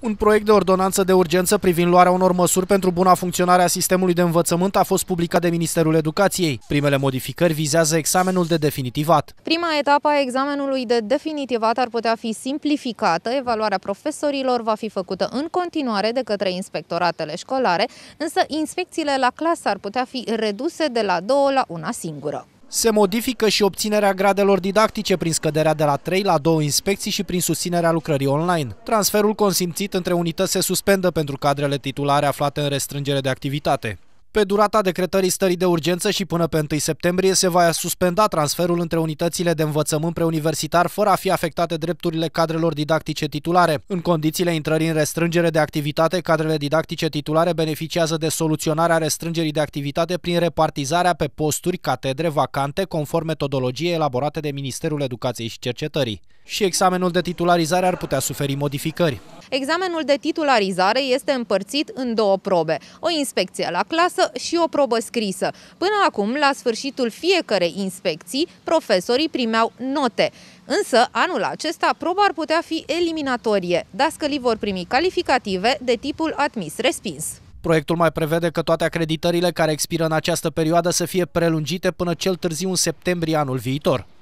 Un proiect de ordonanță de urgență privind luarea unor măsuri pentru buna funcționare a sistemului de învățământ a fost publicat de Ministerul Educației. Primele modificări vizează examenul de definitivat. Prima etapă a examenului de definitivat ar putea fi simplificată, evaluarea profesorilor va fi făcută în continuare de către inspectoratele școlare, însă inspecțiile la clasă ar putea fi reduse de la două la una singură. Se modifică și obținerea gradelor didactice prin scăderea de la 3 la 2 inspecții și prin susținerea lucrării online. Transferul consimțit între unități se suspendă pentru cadrele titulare aflate în restrângere de activitate. Pe durata decretării stării de urgență și până pe 1 septembrie se va suspenda transferul între unitățile de învățământ preuniversitar fără a fi afectate drepturile cadrelor didactice titulare. În condițiile intrării în restrângere de activitate, cadrele didactice titulare beneficiază de soluționarea restrângerii de activitate prin repartizarea pe posturi, catedre, vacante, conform metodologiei elaborate de Ministerul Educației și Cercetării. Și examenul de titularizare ar putea suferi modificări. Examenul de titularizare este împărțit în două probe, o inspecție la clasă și o probă scrisă. Până acum, la sfârșitul fiecărei inspecții, profesorii primeau note. Însă, anul acesta, proba ar putea fi eliminatorie. Dascălii vor primi calificative de tipul admis-respins. Proiectul mai prevede că toate acreditările care expiră în această perioadă să fie prelungite până cel târziu în septembrie anul viitor.